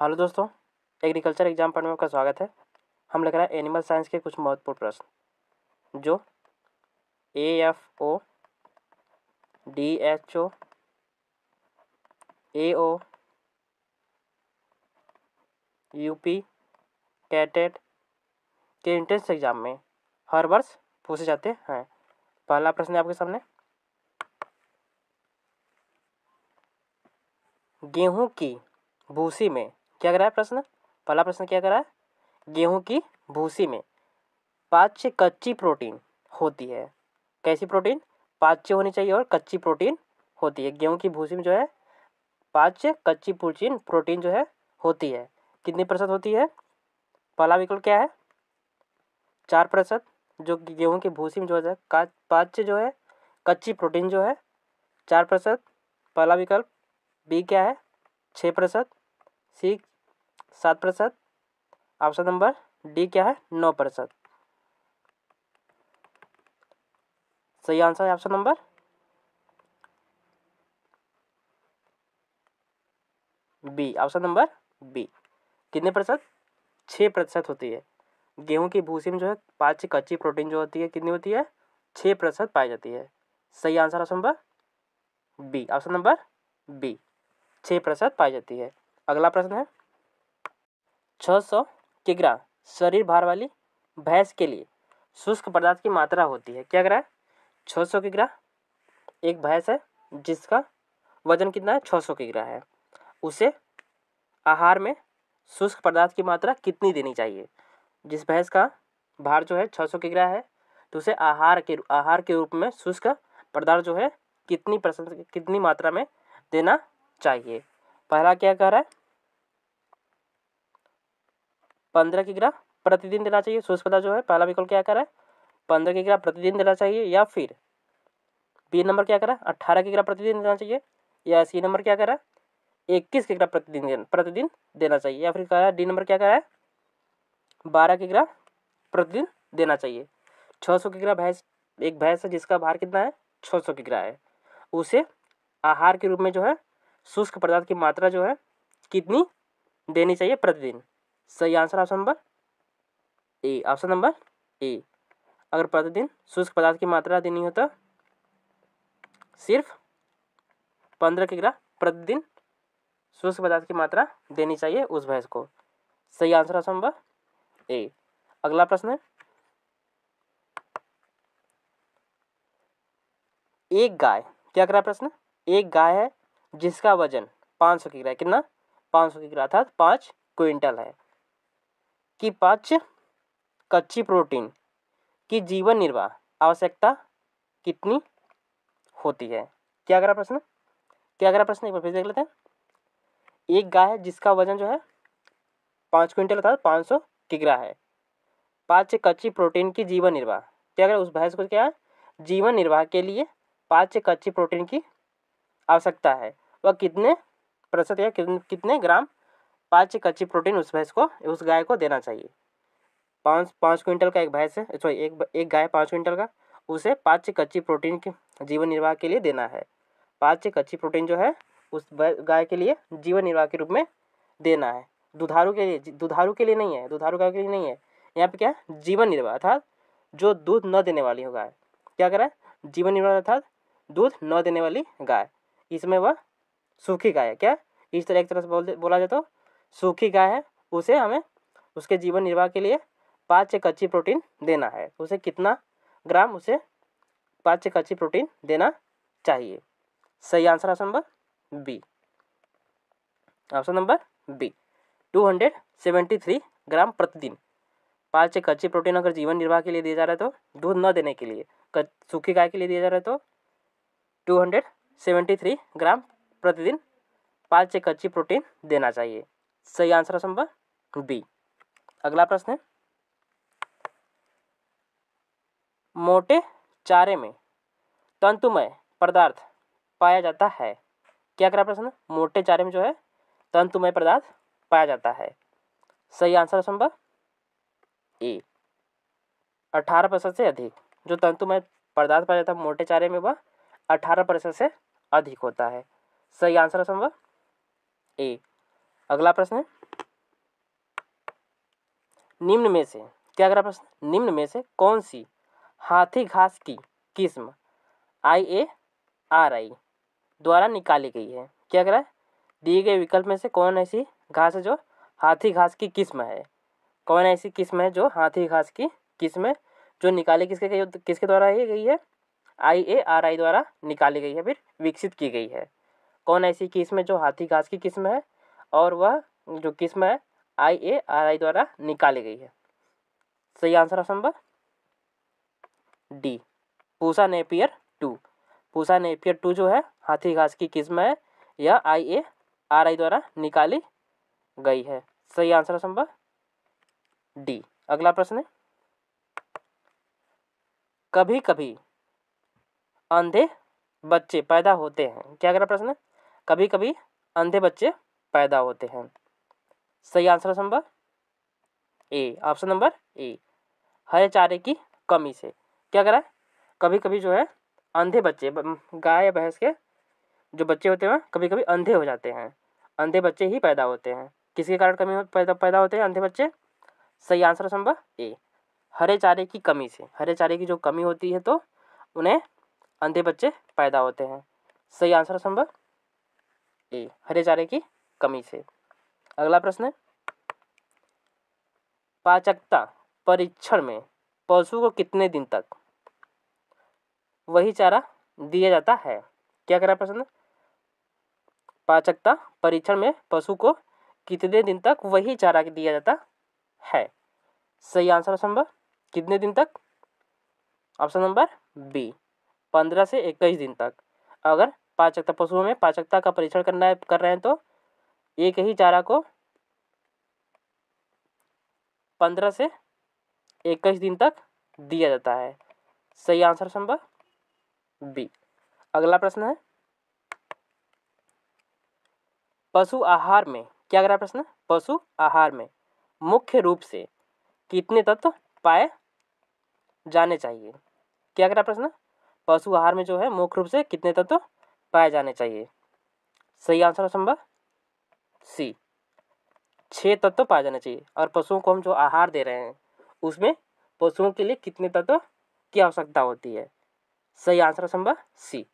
hello दोस्तों agriculture exam पढ़ने में आपका स्वागत है हम लग रहा है एनिमल साइंस के कुछ महत्वपूर्ण प्रश्न जो A F O D H O A O UP CATET के एंट्रेंस एग्जाम में हर वर्ष पूछे जाते हैं पहला प्रश्न है आपके सामने गेहूं की भूसी में क्या करा है प्रश्न पहला प्रश्न क्या करा है गेहूँ की भूसी में पाच्य कच्ची प्रोटीन होती है कैसी प्रोटीन पाच्य होनी चाहिए और कच्ची प्रोटीन होती है गेहूँ की भूसी में जो है पाच्य कच्ची प्रोटीन प्रोटीन जो है होती है कितनी प्रतिशत होती है पहला विकल्प क्या है चार प्रतिशत जो गेहूँ की भूसी में जो है पाच्य जो है कच्ची प्रोटीन जो है चार प्रतिशत पहला विकल्प बी क्या है छः प्रतिशत सी सात प्रतिशत ऑप्शन नंबर डी क्या है नौ प्रतिशत सही आंसर है option number B option number B कितने प्रतिशत छः प्रतिशत होती है गेहूं की भूसी में जो है पाँच कच्ची प्रोटीन जो होती है कितनी होती है छः प्रतिशत पाई जाती है सही answer option number B option number B छः प्रतिशत पाई जाती है अगला प्रश्न है छः सौ ग्राम शरीर भार वाली भैंस के लिए शुष्क पदार्थ की मात्रा होती है क्या ग्राम छः सौ ग्राम एक भैंस है जिसका वजन कितना है छः सौ ग्राम है उसे आहार में शुष्क पदार्थ की मात्रा कितनी देनी चाहिए जिस भैंस का भार जो है छः सौ ग्राम है तो उसे आहार के आहार के रूप में शुष्क पदार्थ जो है कितनी प्रसन्न कितनी मात्रा में देना चाहिए पहला क्या कह रहा है पंद्रह की ग्राह प्रतिदिन देना चाहिए सूर्य जो है पहला विकल्प क्या करा है पंद्रह ग्राह प्रतिदिन देना चाहिए या फिर बी नंबर क्या करा अट्ठारह की ग्राह प्रतिदिन देना चाहिए या सी नंबर क्या करा इक्कीस की ग्राह प्रतिदिन प्रतिदिन देना चाहिए या फिर कहा डी नंबर क्या करा है बारह ग्राह प्रतिदिन देना चाहिए छः सौ की ग्राह भैंस एक भैंस है जिसका भार कितना है छः सौ की ग्राह है उसे आहार के रूप में जो है शुष्क पदार्थ की मात्रा जो है कितनी देनी चाहिए प्रतिदिन सही answer option number A option number A अगर प्रतिदिन शुष्क पदार्थ की मात्रा देनी हो तो सिर्फ पंद्रह किग्रा प्रतिदिन शुष्क पदार्थ की मात्रा देनी चाहिए उस भैंस को सही आंसर ऑप्शन नंबर ए अगला प्रश्न है एक गाय क्या करा प्रश्न एक गाय है जिसका वजन पाँच सौ किग्रा है कितना पाँच सौ किग्रा अर्थात पाँच क्विंटल है की पाँच कच्ची प्रोटीन की जीवन निर्वाह आवश्यकता कितनी होती है क्या करा प्रश्न क्या करा प्रश्न एक बार फिर देख लेते हैं एक गाय है जिसका वजन जो है पाँच क्विंटल अर्थात पाँच सौ किग्रा है पाँच कच्ची प्रोटीन की जीवन निर्वाह क्या करें उस भैंस को क्या है जीवन निर्वाह के लिए पाँच कच्ची प्रोटीन की आवश्यकता है वह कितने प्रतिशत या कितने ग्राम पाँच कच्ची प्रोटीन उस भैंस को उस गाय को देना चाहिए पाँच पाँच क्विंटल का एक भैंस है सॉरी एक एक गाय पाँच क्विंटल का उसे पाँच कच्ची प्रोटीन के जीवन निर्वाह के लिए देना है पाँच कच्ची प्रोटीन जो है उस गाय के लिए जीवन निर्वाह के रूप में देना है दुधारू के लिए दुधारू के लिए नहीं है दुधारू गाय के लिए नहीं है यहाँ पे क्या है जीवन निर्वाह अर्थात जो दूध न देने वाली हो गाय क्या करा जीवन निर्वाह अर्थात दूध न देने वाली गाय इसमें वह सूखी गाय है क्या इस तरह एक तरह से बोल बोला जाए तो सूखी गाय है उसे हमें उसके जीवन निर्वाह के लिए पाँच एक अच्छी प्रोटीन देना है उसे कितना ग्राम उसे पाँच एक अच्छी प्रोटीन देना चाहिए सही answer option number B option number B two hundred seventy three gram प्रतिदिन पाँच एक अच्छी प्रोटीन अगर जीवन निर्वाह के लिए दिया जा रहा है तो दूध न देने के लिए सूखी गाय के लिए दिया जा रहा है तो two hundred seventy three gram प्रतिदिन पाँच एक अच्छी प्रोटीन देना चाहिए सही आंसर है संभव बी अगला प्रश्न है मोटे चारे में तंतुमय पदार्थ पाया जाता है क्या करा प्रश्न मोटे चारे में जो है तंतुमय पदार्थ पाया जाता है सही आंसर ऑप्शन ए अठारह प्रतिशत से अधिक जो तंतुमय पदार्थ पाया जाता है मोटे चारे में वह अठारह प्रतिशत से अधिक होता है सही आंसर ऑप्शन ए अगला प्रश्न निम्न में से अगला प्रश्न निम्न में से कौन सी हाथी घास की किस्म आई ए आर आई द्वारा निकाली गई है क्या कह रहा है दिए गए विकल्प में से कौन ऐसी घास है जो हाथी घास की किस्म है कौन ऐसी किस्म है जो हाथी घास की किस्म है जो निकाली किसके किसके द्वारा ये गई है आई ए आर आई द्वारा निकाली गई है फिर विकसित की गई है कौन ऐसी किस्म है जो हाथी घास की किस्म है और वह जो किस्म है आई ए आर आई द्वारा निकाली गई है सही आंसर असंभव D Pusa Napier two Pusa Napier two जो है हाथी घास की किस्म है यह आई ए आर आई द्वारा निकाली गई है सही आंसर असंभव डी अगला प्रश्न है कभी कभी अंधे बच्चे पैदा होते हैं क्या अगला प्रश्न है कभी कभी अंधे बच्चे पैदा होते हैं सही आंसर संभव number A option number A हरे चारे की कमी से क्या करा कभी कभी जो है अंधे बच्चे गाय या भैंस के जो बच्चे होते हैं कभी कभी अंधे हो जाते हैं अंधे बच्चे ही पैदा होते हैं किसके कारण कमी पैदा पैदा होते हैं अंधे बच्चे सही आंसर संभव नंबर ए हरे चारे की कमी से हरे चारे की जो कमी होती है तो उन्हें अंधे बच्चे पैदा होते हैं सही आंसर ऑप्शन नंबर ए हरे चारे की कमी से अगला प्रश्न है पाचकता परीक्षण में पशु को कितने दिन तक वही चारा दिया जाता है क्या करा प्रश्न पाचकता परीक्षण में पशु को कितने दिन तक वही चारा दिया जाता है सही आंसर ऑप्शन नंबर कितने दिन तक ऑप्शन नंबर बी पंद्रह से इक्कीस दिन तक अगर पाचकता पशुओं में पाचकता का परीक्षण करना कर रहे हैं तो एक ही चारा को पंद्रह से इक्कीस दिन तक दिया जाता है सही आंसर संभव बी अगला प्रश्न है पशु आहार में क्या अगला प्रश्न पशु आहार में मुख्य रूप से कितने तत्व पाए जाने चाहिए क्या अगला प्रश्न पशु आहार में जो है मुख्य रूप से कितने तत्व पाए जाने चाहिए सही आंसर संभव सी छह तत्व तो पाया जाना चाहिए और पशुओं को हम जो आहार दे रहे हैं उसमें पशुओं के लिए कितने तत्व की आवश्यकता होती है सही आंसर संभव सी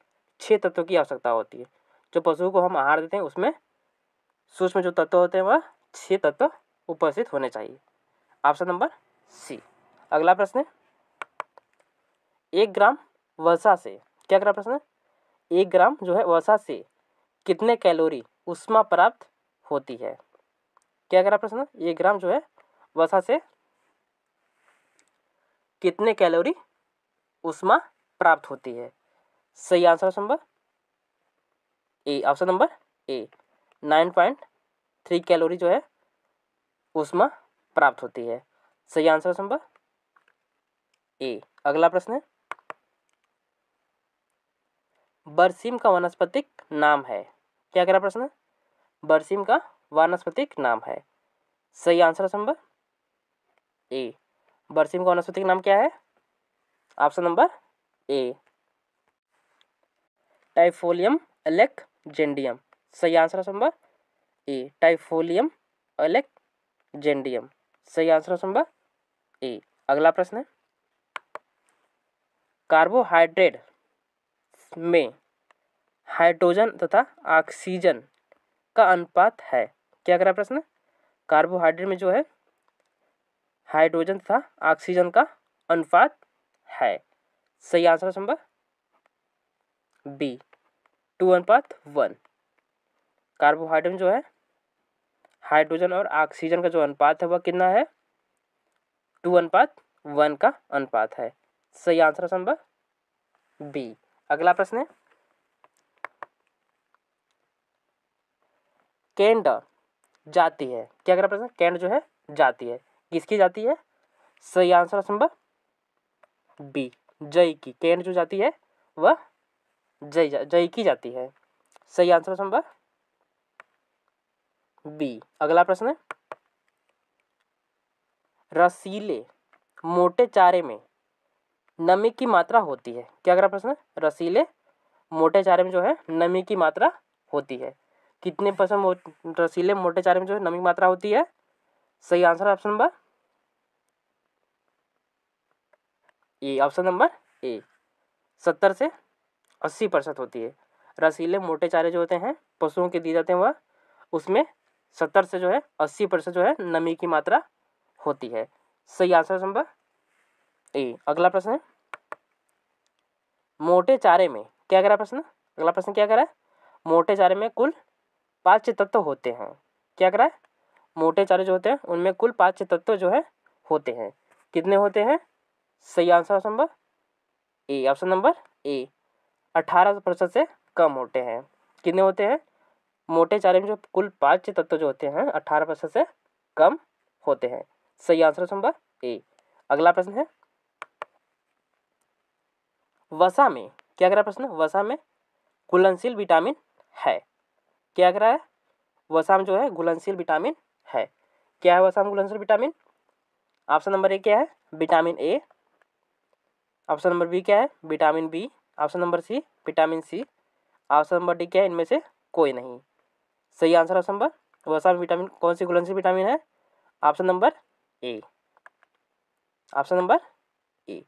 छह तत्वों की आवश्यकता होती है जो पशुओं को हम आहार देते हैं उसमें सूक्ष्म जो तत्व होते हैं वह छः तत्व उपस्थित होने चाहिए ऑप्शन नंबर सी अगला प्रश्न है एक ग्राम वसा से क्या करा प्रश्न एक ग्राम जो है वसा से कितने कैलोरी उष्मा प्राप्त होती है क्या रहा प्रश्न ये ग्राम जो है वसा से कितने कैलोरी उष्मा प्राप्त होती है सही answer option number A option number A nine point three calorie जो है उष्मा प्राप्त होती है सही आंसर ऑप्शन नंबर ए अगला प्रश्न है बरसीम का वनस्पतिक नाम है क्या कह रहा प्रश्न बरसीम का वानस्पतिक नाम है सही आंसर नंबर ए बरसीम का वनस्पतिक नाम क्या है ऑप्शन नंबर ए टाइफोलियम जेंडियम सही आंसर नंबर ए टाइफोलियम जेंडियम सही आंसर नंबर ए अगला प्रश्न है कार्बोहाइड्रेट में हाइड्रोजन तथा ऑक्सीजन का अनुपात है क्या करा प्रश्न कार्बोहाइड्रेट में जो है हाइड्रोजन तथा ऑक्सीजन का अनुपात है सही आंसर संभव बी टू अनुपात वन कार्बोहाइड्रेट जो है हाइड्रोजन और ऑक्सीजन का जो अनुपात है वह कितना है टू अनुपात वन का अनुपात है सही आंसर संभव बी अगला प्रश्न है केंड जाती है क्या करा प्रश्न केंड जो है जाती है किसकी जाती है सही आंसर ऑप्शन नंबर बी जय की केंड जो जाती है वह जय जय की जाती है सही आंसर ऑप्शन नंबर बी अगला प्रश्न है रसीले मोटे चारे में नमी की मात्रा होती है क्या अगला प्रश्न रसीले मोटे चारे में जो है नमी की मात्रा होती है कितने परसेंट रसीले मोटे चारे में जो है नमी मात्रा होती है सही answer option number A option number A सत्तर से अस्सी परसेंट होती है रसीले मोटे चारे जो होते हैं पशुओं के दिए जाते हैं वह उसमें सत्तर से जो है अस्सी परसेंट जो है नमी की मात्रा होती है सही आंसर नंबर ए अगला प्रश्न है मोटे चारे में क्या करा प्रश्न अगला प्रश्न क्या करा मोटे चारे में कुल पाँच तत्व होते हैं क्या करा है मोटे चारे जो होते हैं उनमें कुल पाँच तत्व जो है होते हैं कितने होते हैं सही answer option number A option number A अठारह प्रतिशत से कम होते हैं कितने होते हैं मोटे चारे में जो कुल पाँच तत्व जो होते हैं अठारह प्रतिशत से कम होते हैं सही आंसर ऑप्शन नंबर ए अगला प्रश्न है वसा में क्या करा प्रश्न वसा में घुलनशील विटामिन है क्या रहा है वसा में जो है घुलनशील विटामिन है क्या है वसा में घुलनशील विटामिन ऑप्शन नंबर ए क्या है vitamin A option number B क्या है vitamin B option number C vitamin C option number D क्या है इनमें से कोई नहीं सही आंसर ऑप्शन नंबर में विटामिन कौन सी घुलनशील विटामिन है option number A option number A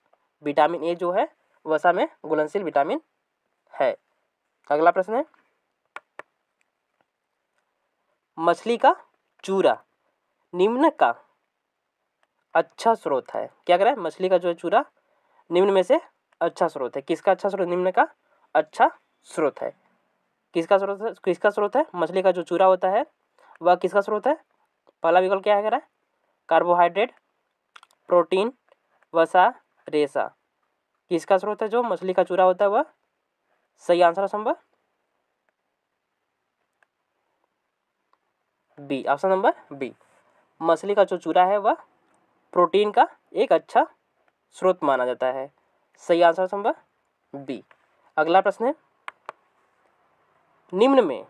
vitamin A जो है वसा में घुलनशील विटामिन है अगला प्रश्न है मछली का चूरा निम्न का अच्छा स्रोत है क्या कह रहा है मछली का जो है चूरा निम्न में से अच्छा स्रोत है किसका अच्छा स्रोत निम्न का अच्छा स्रोत है किसका स्रोत है किसका स्रोत है मछली का जो चूरा होता है वह किसका स्रोत है पहला विकल्प क्या है कह रहा है कार्बोहाइड्रेट प्रोटीन वसा रेशा किसका स्रोत है जो मछली का चूरा होता है वह सही आंसर संभव बी ऑप्शन नंबर बी मछली का जो चूरा है वह प्रोटीन का एक अच्छा स्रोत माना जाता है सही आंसर नंबर बी अगला प्रश्न है निम्न में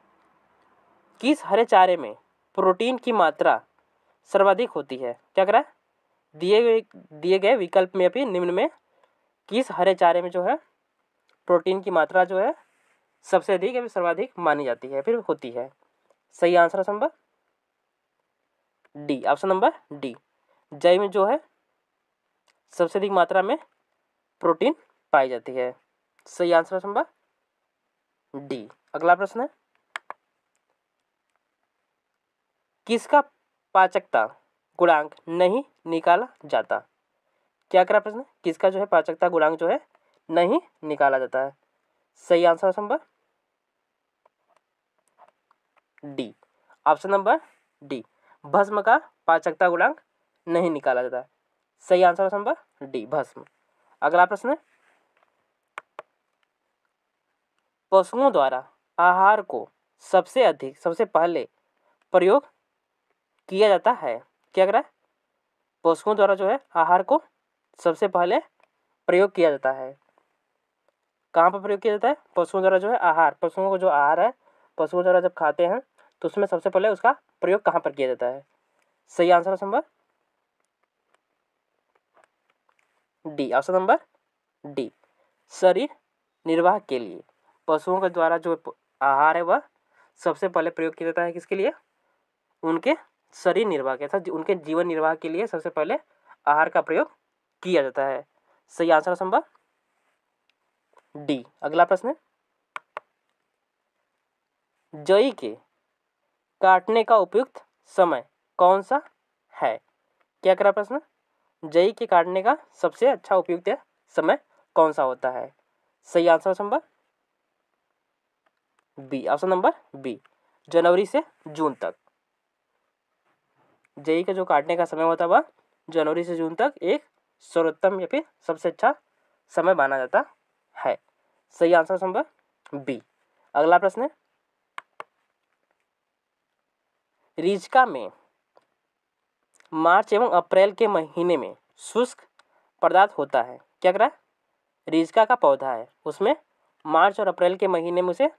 किस हरे चारे में प्रोटीन की मात्रा सर्वाधिक होती है क्या करा दिए गए दिए गए विकल्प में भी निम्न में किस हरे चारे में जो है प्रोटीन की मात्रा जो है सबसे अधिक या सर्वाधिक मानी जाती है फिर होती है सही answer number D option number D जय में जो है सबसे अधिक मात्रा में प्रोटीन पाई जाती है सही आंसर ऑप्शन नंबर डी अगला प्रश्न है किसका पाचकता गुणांक नहीं निकाला जाता क्या करा प्रश्न किसका जो है पाचकता गुणांक जो है नहीं निकाला जाता है सही answer option number D option number D भस्म का पाचकता गुणांक नहीं निकाला जाता सही आंसर ऑप्शन नंबर डी भस्म अगला प्रश्न पशुओं द्वारा आहार को सबसे अधिक सबसे पहले प्रयोग किया जाता है क्या करा पशुओं द्वारा जो है आहार को सबसे पहले प्रयोग किया जाता है कहाँ पर प्रयोग किया जाता है पशुओं द्वारा जो है आहार पशुओं को जो आहार है पशुओं द्वारा जब खाते हैं तो उसमें सबसे पहले उसका प्रयोग कहाँ पर किया जाता है सही answer option number D option number D शरीर निर्वाह के लिए पशुओं के द्वारा जो आहार है वह सबसे पहले प्रयोग किया जाता है किसके लिए उनके शरीर निर्वाह के साथ उनके जीवन निर्वाह के लिए सबसे पहले आहार का प्रयोग किया जाता है सही आंसर संभव डी अगला प्रश्न जई के काटने का उपयुक्त समय कौन सा है क्या करा प्रश्न जई के काटने का सबसे अच्छा उपयुक्त समय कौन सा होता है सही answer option number B option number B जनवरी से जून तक जई का जो काटने का समय होता है वह जनवरी से जून तक एक सर्वोत्तम या फिर सबसे अच्छा समय माना जाता है सही आंसर नंबर बी अगला प्रश्न है रिजका में मार्च एवं अप्रैल के महीने में शुष्क पदार्थ होता है क्या करा रिजका का पौधा है उसमें मार्च और अप्रैल के महीने में उसे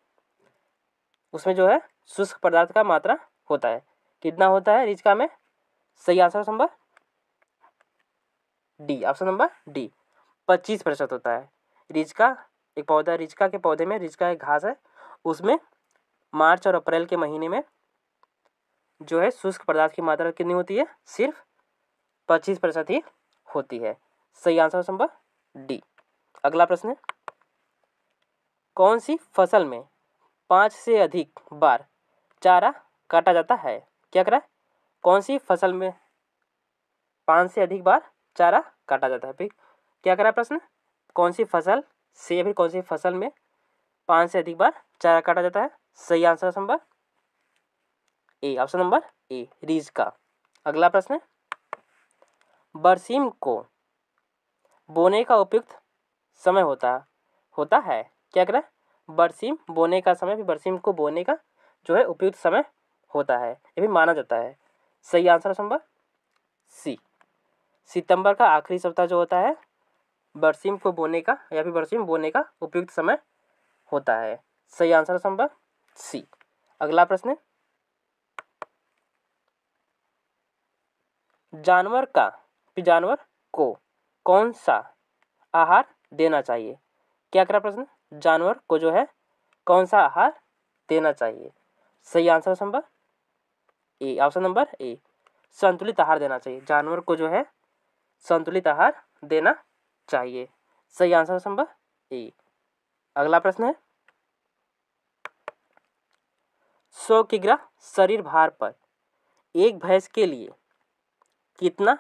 उसमें जो है शुष्क पदार्थ का मात्रा होता है कितना होता है रिजका में सही answer number D option number D पच्चीस प्रतिशत होता है रिजका एक पौधा रिचका के पौधे में रिचका एक घास है उसमें मार्च और अप्रैल के महीने में जो है शुष्क पदार्थ की मात्रा कितनी होती है सिर्फ पच्चीस प्रतिशत ही होती है सही आंसर संभव डी अगला प्रश्न कौन सी फसल में पाँच से अधिक बार चारा काटा जाता है क्या करा कौन सी फसल में पाँच से अधिक बार चारा काटा जाता है फिर क्या करा प्रश्न कौन सी फसल से या फिर कौन सी फसल में पाँच से अधिक बार चारा काटा जाता है सही आंसर संभव ए ऑप्शन नंबर ए रीज का अगला प्रश्न बरसीम को बोने का उपयुक्त समय होता होता है क्या करें बरसीम बोने का समय भी बरसीम को बोने का जो है उपयुक्त समय होता है ये भी माना जाता है सही आंसर ऑप्शन नंबर सी सितंबर का आखिरी सप्ताह जो होता है बरसीम को बोने का या फिर बरसीम बोने का उपयुक्त समय होता है सही आंसर ऑप्शन नंबर सी अगला प्रश्न जानवर का जानवर को कौन सा आहार देना चाहिए क्या करा प्रश्न जानवर को जो है कौन सा आहार देना चाहिए सही answer option number A option number A संतुलित आहार देना चाहिए जानवर को जो है संतुलित आहार देना चाहिए सही आंसर ऑप्शन नंबर ए अगला प्रश्न है सौ किग्रा शरीर भार पर एक भैंस के लिए कितना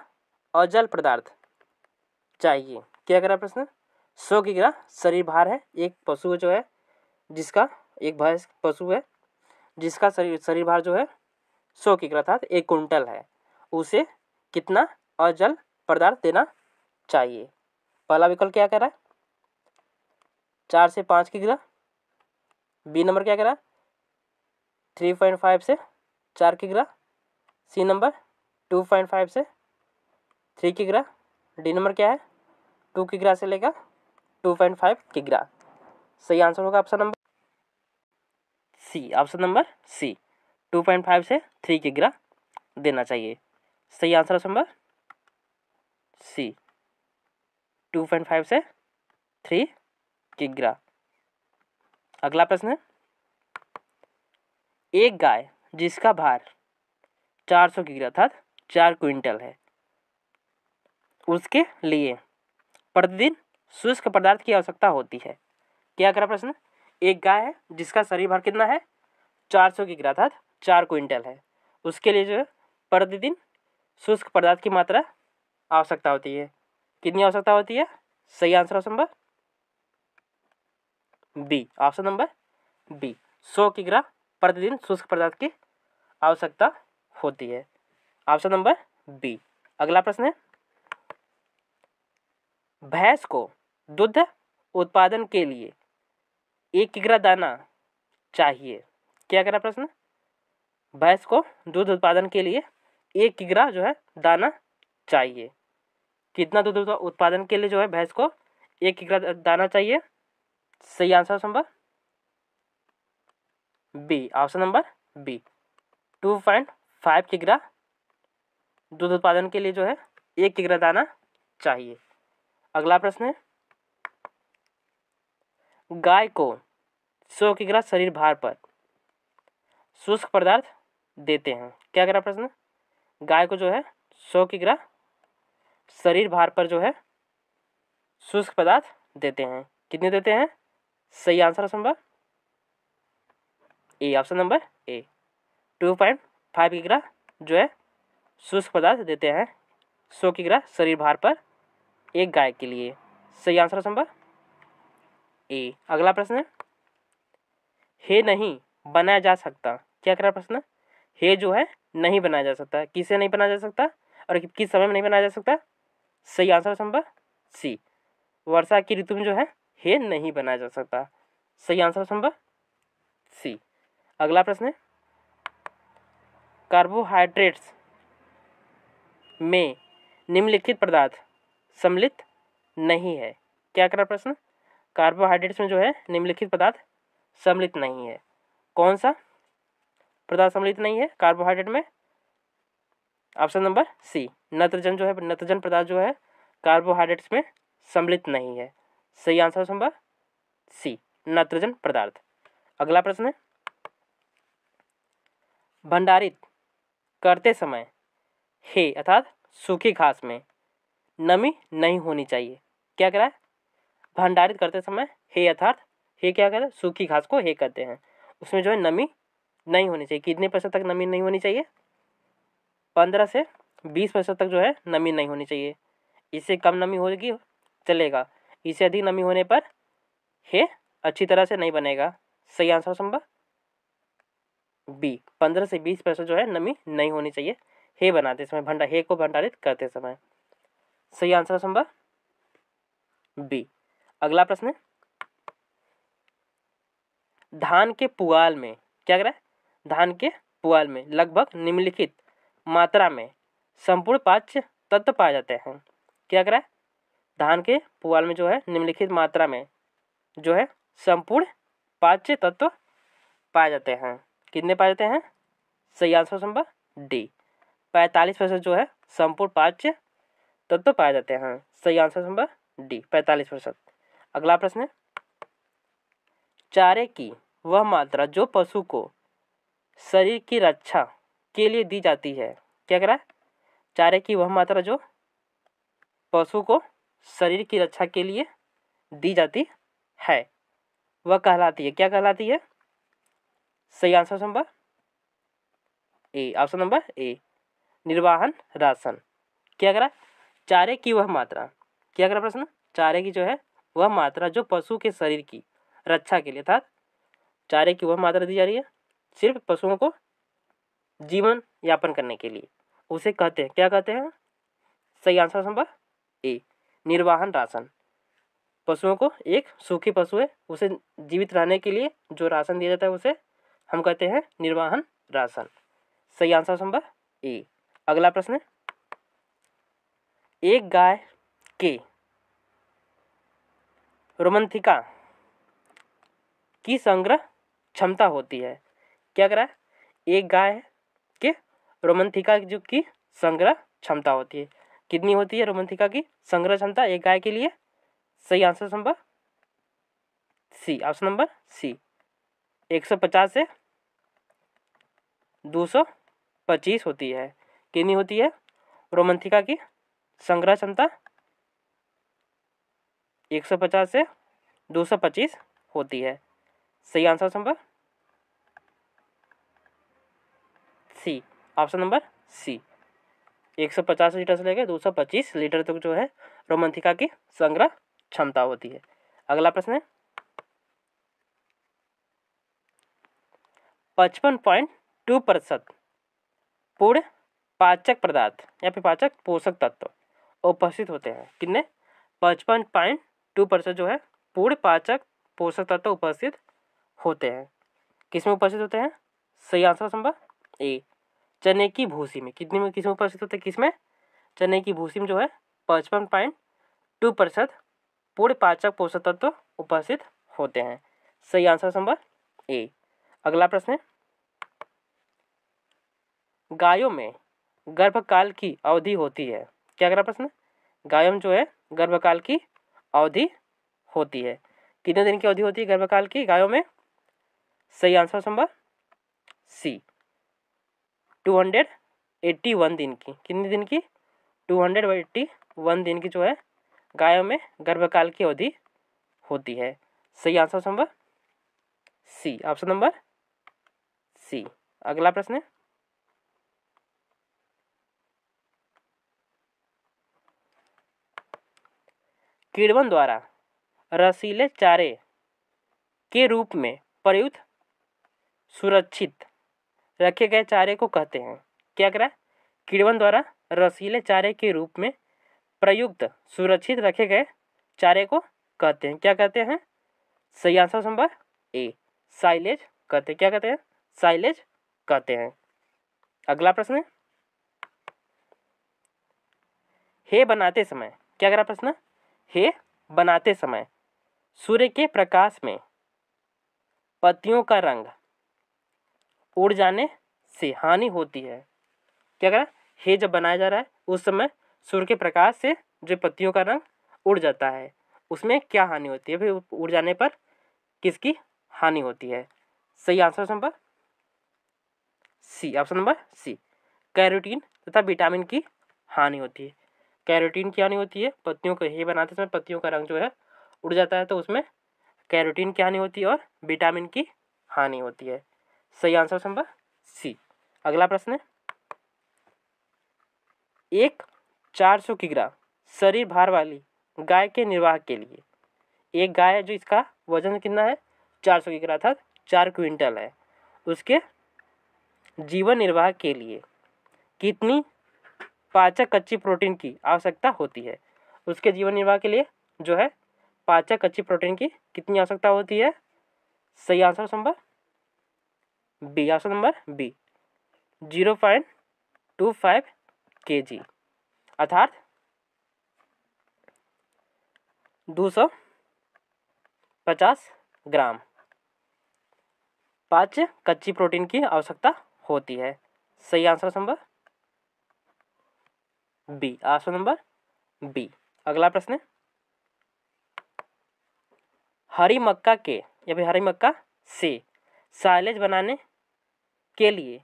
अजल पदार्थ चाहिए क्या करा प्रश्न सौ की ग्रह शरीर भार है एक पशु जो है जिसका एक भैंस पशु है जिसका शरीर शरीर भार जो है सौ की ग्रह अर्थात तो एक कुंटल है उसे कितना अजल पदार्थ देना चाहिए पहला विकल्प क्या कह रहा है चार से पाँच की ग्रह बी नंबर क्या कह रहा है थ्री पॉइंट फाइव से चार की ग्रह C number two point five से थ्री किग्रा डी नंबर क्या है टू किग्रा से लेगा टू पॉइंट फाइव किग्रा सही आंसर होगा option number C option number C two point five से थ्री किग्रा देना चाहिए सही answer option number C two point five से थ्री किग्रा अगला प्रश्न है एक गाय जिसका भार चार सौ किग्रा अर्थात चार क्विंटल है उसके लिए प्रतिदिन शुष्क पदार्थ की आवश्यकता होती है क्या करा प्रश्न एक गाय है जिसका शरीर भर कितना है चार सौ की अर्थात चार क्विंटल है उसके लिए जो है प्रतिदिन शुष्क पदार्थ की मात्रा आवश्यकता होती है कितनी आवश्यकता होती है सही answer option number B option number B सौ की ग्राह प्रतिदिन शुष्क पदार्थ की आवश्यकता होती है ऑप्शन नंबर बी अगला प्रश्न है भैंस को दुग्ध उत्पादन के लिए एक किग्रा दाना चाहिए क्या करा प्रश्न भैंस को दूध उत्पादन के लिए एक किग्रा जो है दाना चाहिए कितना दूध उत्पादन के लिए जो है भैंस को एक किग्रा दाना चाहिए सही answer option number B option number B two point five किग्रा दूध उत्पादन के लिए जो है एक किग्रा दाना चाहिए अगला प्रश्न है गाय को सौ किग्रा शरीर भार पर शुष्क पदार्थ देते हैं क्या अगला प्रश्न गाय को जो है सौ किग्रा शरीर भार पर जो है शुष्क पदार्थ देते हैं कितने देते हैं सही answer option number A option number A two point five किग्रा जो है शुष्क पदार्थ देते हैं सौ ग्रह शरीर भार पर एक गाय के लिए सही आंसर संभव ए अगला प्रश्न हे नहीं बनाया जा सकता क्या कर प्रश्न हे जो है नहीं बनाया जा सकता किसे नहीं बनाया जा सकता और किस समय में नहीं बनाया जा सकता सही आंसर संभव सी वर्षा की ऋतु में जो है हे नहीं बनाया जा सकता सही आंसर संभव सी अगला प्रश्न कार्बोहाइड्रेट्स में निम्नलिखित पदार्थ सम्मिलित नहीं है क्या करा प्रश्न कार्बोहाइड्रेट्स में जो है निम्नलिखित पदार्थ सम्मिलित नहीं है कौन सा पदार्थ सम्मिलित नहीं है कार्बोहाइड्रेट में ऑप्शन नंबर सी नत्रजन जो है नत्रजन पदार्थ जो है कार्बोहाइड्रेट्स में सम्मिलित नहीं है सही आंसर ऑप्शन नंबर सी नत्रजन पदार्थ अगला प्रश्न है भंडारित करते समय हे अर्थात सूखी घास में नमी नहीं होनी चाहिए क्या करा है भंडारित करते समय हे अर्थात हे क्या कहते सूखी घास को हे कहते हैं उसमें जो है नमी नहीं होनी चाहिए कितने परसेंट तक नमी नहीं होनी चाहिए पंद्रह से बीस परसेंट तक जो है नमी नहीं होनी चाहिए इससे कम नमी होगी चलेगा इससे अधिक नमी होने पर हे अच्छी तरह से नहीं बनेगा सही आंसर संभव बी पंद्रह से बीस परसेंट जो है नमी नहीं होनी चाहिए हे बनाते समय भंडार हे को भंडारित करते समय सही आंसर है नंबर बी अगला प्रश्न धान के पुआल में क्या करा धान के पुआल में लगभग निम्नलिखित मात्रा में संपूर्ण पाच तत्व पाए जाते हैं क्या करा धान के पुआल में जो है निम्नलिखित मात्रा में जो है संपूर्ण पाच्य तत्व पाए जाते हैं कितने पाए जाते हैं सही आंसर नंबर डी पैंतालीस परसेंट जो है संपूर्ण पाच तत्व तो पाए जाते हैं हाँ, सही आंसर नंबर डी पैंतालीस प्रतिशत अगला प्रश्न चारे की वह मात्रा जो पशु को शरीर की रक्षा के लिए दी जाती है क्या करा चारे की वह मात्रा जो पशु को शरीर की रक्षा के लिए दी जाती है वह कहलाती है क्या कहलाती है सही answer number A option number A निर्वाहन राशन क्या करा चारे की वह मात्रा क्या करा प्रश्न चारे की जो है वह मात्रा जो पशु के शरीर की रक्षा के लिए अर्थात चारे की वह मात्रा दी जा रही है सिर्फ पशुओं को जीवन यापन करने के लिए उसे कहते हैं क्या कहते हैं सही आंसर संभव ए निर्वाहन राशन पशुओं को एक सूखी पशु है उसे जीवित रहने के लिए जो राशन दिया जाता है उसे हम कहते हैं निर्वाहन राशन सही आंसर संभव ए अगला प्रश्न एक गाय के रोमंथिका की संग्रह क्षमता होती है क्या करा एक गाय के रोमंथिका जो की संग्रह क्षमता होती है कितनी होती है रोमंथिका की संग्रह क्षमता एक गाय के लिए सही answer number C option number C एक सौ पचास से दो सौ पच्चीस होती है कितनी होती है रोमंथिका की संग्रह क्षमता 150 से 225 होती है सही answer option number C option number C 150 litre से लेकर 225 लीटर तक तो जो है रोमंथिका की संग्रह क्षमता होती है अगला प्रश्न है पचपन पॉइंट टू प्रतिशत पूर्ण पाचक पदार्थ या फिर पाचक पोषक तत्व उपस्थित होते हैं कितने पचपन पॉइंट टू परसेंट जो है पूर्ण पाचक पोषक तत्व उपस्थित होते हैं किस में उपस्थित होते हैं सही आंसर संभव ए चने की भूसी में कितने में किस में उपस्थित होते हैं किस में चने की भूसी में जो है पचपन पॉइंट टू प्रतिशत पूर्ण पाचक पोषक तत्व उपस्थित होते हैं सही आंसर संभव ए अगला प्रश्न गायों में गर्भकाल की अवधि होती है क्या करा प्रश्न गायम जो है गर्भकाल की अवधि होती है कितने दिन की अवधि होती है गर्भकाल की गायों में सही आंसर संभव C two hundred eighty one दिन की कितने दिन की टू हंड्रेड एट्टी वन दिन की जो है गायों में गर्भकाल की अवधि होती है सही आंसर संभव सी ऑप्शन नंबर सी अगला प्रश्न है किड़वन द्वारा रसीले चारे के रूप में प्रयुक्त सुरक्षित रखे गए चारे को कहते हैं क्या करा किड़वन द्वारा रसीले चारे के रूप में प्रयुक्त सुरक्षित रखे गए चारे को कहते हैं क्या कहते हैं सही आंसर नंबर ए साइलेज कहते क्या कहते हैं साइलेज कहते हैं अगला प्रश्न है हे बनाते समय क्या करा प्रश्न हे बनाते समय सूर्य के प्रकाश में पत्तियों का रंग उड़ जाने से हानि होती है क्या करें हे जब बनाया जा रहा है उस समय सूर्य के प्रकाश से जो पत्तियों का रंग उड़ जाता है उसमें क्या हानि होती है फिर उड़ जाने पर किसकी हानि होती है सही answer option number C option number C carotene तथा विटामिन की हानि होती है कैरोटीन की हानि होती है पत्तियों को ही बनाते समय पत्तियों का रंग जो है उड़ जाता है तो उसमें कैरोटीन की हानि होती है और विटामिन की हानि होती है सही आंसर संभव सी अगला प्रश्न है एक सौ किग्रा शरीर भार वाली गाय के निर्वाह के लिए एक गाय है जो इसका वजन कितना है 400 किग्रा अर्थात चार क्विंटल है उसके जीवन निर्वाह के लिए कितनी पाचक कच्ची प्रोटीन की आवश्यकता होती है उसके जीवन निर्वाह के लिए जो है पाचक कच्ची प्रोटीन की कितनी आवश्यकता होती है सही answer number B answer number B zero point two five K G अर्थात दो सौ पचास ग्राम पाच कच्ची प्रोटीन की आवश्यकता होती है सही answer number B option number B अगला प्रश्न है हरी मक्का के या फिर हरी मक्का से साइलेज बनाने के लिए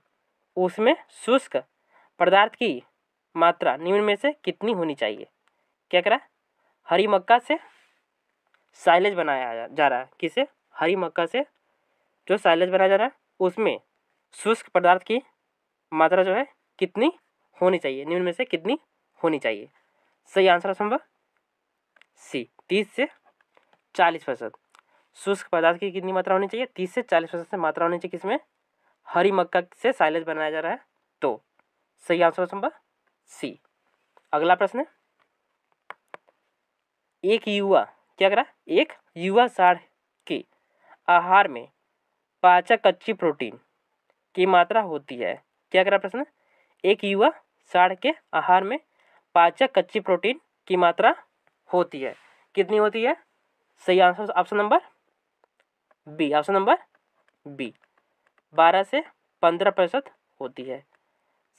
उसमें शुष्क पदार्थ की मात्रा निम्न में से कितनी होनी चाहिए क्या करा हरी मक्का से साइलेज बनाया जा रहा है किसे हरी मक्का से जो साइलेज बनाया जा रहा है उसमें शुष्क पदार्थ की मात्रा जो है कितनी होनी चाहिए निम्न में से कितनी होनी चाहिए सही आंसर ऑप्शन नंबर सी तीस से चालीस प्रतिशत शुष्क पदार्थ की कितनी मात्रा होनी चाहिए तीस से चालीस प्रतिशत से मात्रा होनी चाहिए किसमें हरी मक्का से साइलेज बनाया जा रहा है तो सही आंसर ऑप्शन सी अगला प्रश्न एक युवा क्या करा एक युवा साढ़ के आहार में पाचक कच्ची प्रोटीन की मात्रा होती है क्या करा प्रश्न एक युवा साढ़ के आहार में पाचक कच्ची प्रोटीन की मात्रा होती है कितनी होती है सही answer option number B option number B बारह से पंद्रह प्रतिशत होती है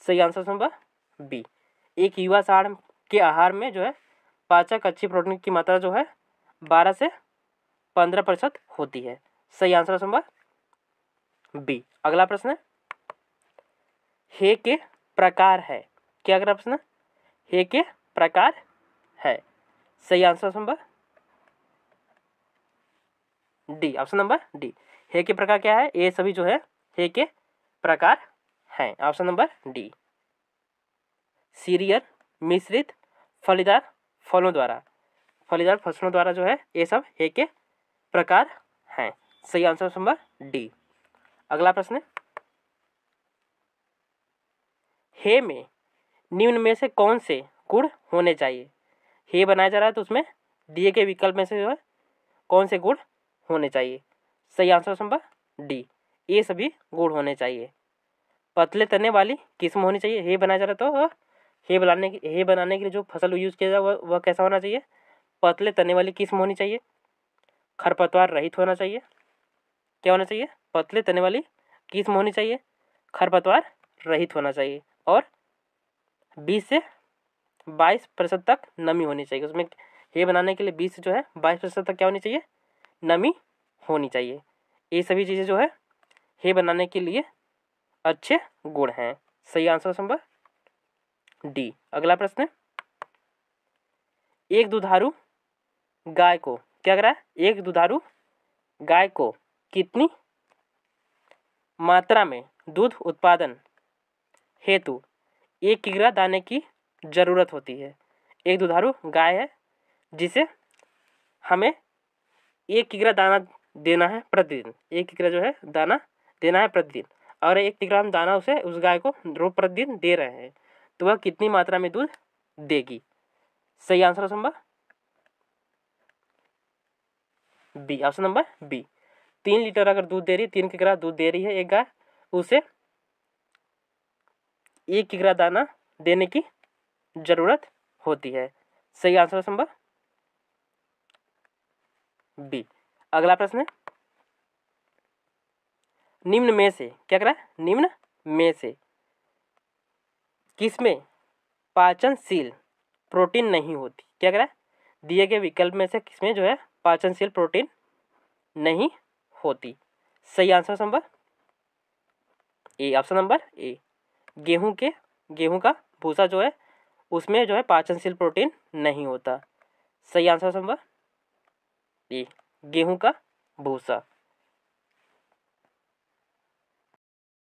सही आंसर नंबर बी एक युवा साढ़ के आहार में जो है पाचक अच्छी प्रोटीन की मात्रा जो है बारह से पंद्रह प्रतिशत होती है सही आंसर नंबर बी अगला प्रश्न है हे के प्रकार है क्या अगला प्रश्न है एक प्रकार है सही answer number D option number D hay के प्रकार क्या है ये सभी जो है हे के प्रकार हैं ऑप्शन नंबर डी सीरियल मिश्रित फलीदार फलों द्वारा फलीदार फसलों द्वारा जो है ये सब हे के प्रकार हैं सही आंसर नंबर डी अगला प्रश्न हे में निम्न में से कौन से गुण होने चाहिए हे बनाया जा रहा है तो उसमें दिए के विकल्प में से जो है कौन से गुण होने चाहिए सही आंसर ऑप्शन डी ये सभी गुण होने चाहिए पतले तने वाली किस्म होनी चाहिए हे बनाया जा रहा है तो हे बनाने की हे बनाने के लिए जो फसल यूज़ किया जाए वह वह कैसा होना चाहिए पतले तने वाली किस्म होनी चाहिए खरपतवार रहित होना चाहिए क्या होना चाहिए पतले तने वाली किस्म होनी चाहिए खरपतवार रहित होना चाहिए और बीस से बाईस प्रतिशत तक नमी होनी चाहिए उसमें ये बनाने के लिए बीस जो है बाईस प्रतिशत तक क्या होनी चाहिए नमी होनी चाहिए ये सभी चीज़ें जो है हे बनाने के लिए अच्छे गुण हैं सही आंसर नंबर डी अगला प्रश्न एक दुधारू गाय को क्या करा है एक दुधारू गाय को कितनी मात्रा में दूध उत्पादन हेतु एक किगरा दाने की ज़रूरत होती है एक दुधारू गाय है जिसे हमें एक किगरा दाना देना है प्रतिदिन एक किगरा जो है दाना देना है प्रतिदिन और एक किगरा हम दाना उसे उस गाय को रो प्रतिदिन दे रहे हैं तो वह कितनी मात्रा में दूध देगी सही answer option number B option number B तीन लीटर अगर दूध दे रही है तीन किगरा दूध दे रही है एक गाय उसे एक किगरा दाना देने की ज़रूरत होती है सही आंसर ऑप्शन बी अगला प्रश्न है निम्न में से क्या करा निम्न में से किसमें पाचनशील प्रोटीन नहीं होती क्या करा दिए गए विकल्प में से किसमें जो है पाचनशील प्रोटीन नहीं होती सही आंसर संभव ए ऑप्शन नंबर ए गेहूँ के गेहूँ का भूसा जो है उसमें जो है पाचनशील प्रोटीन नहीं होता सही आंसर संभव ये गेहूँ का भूसा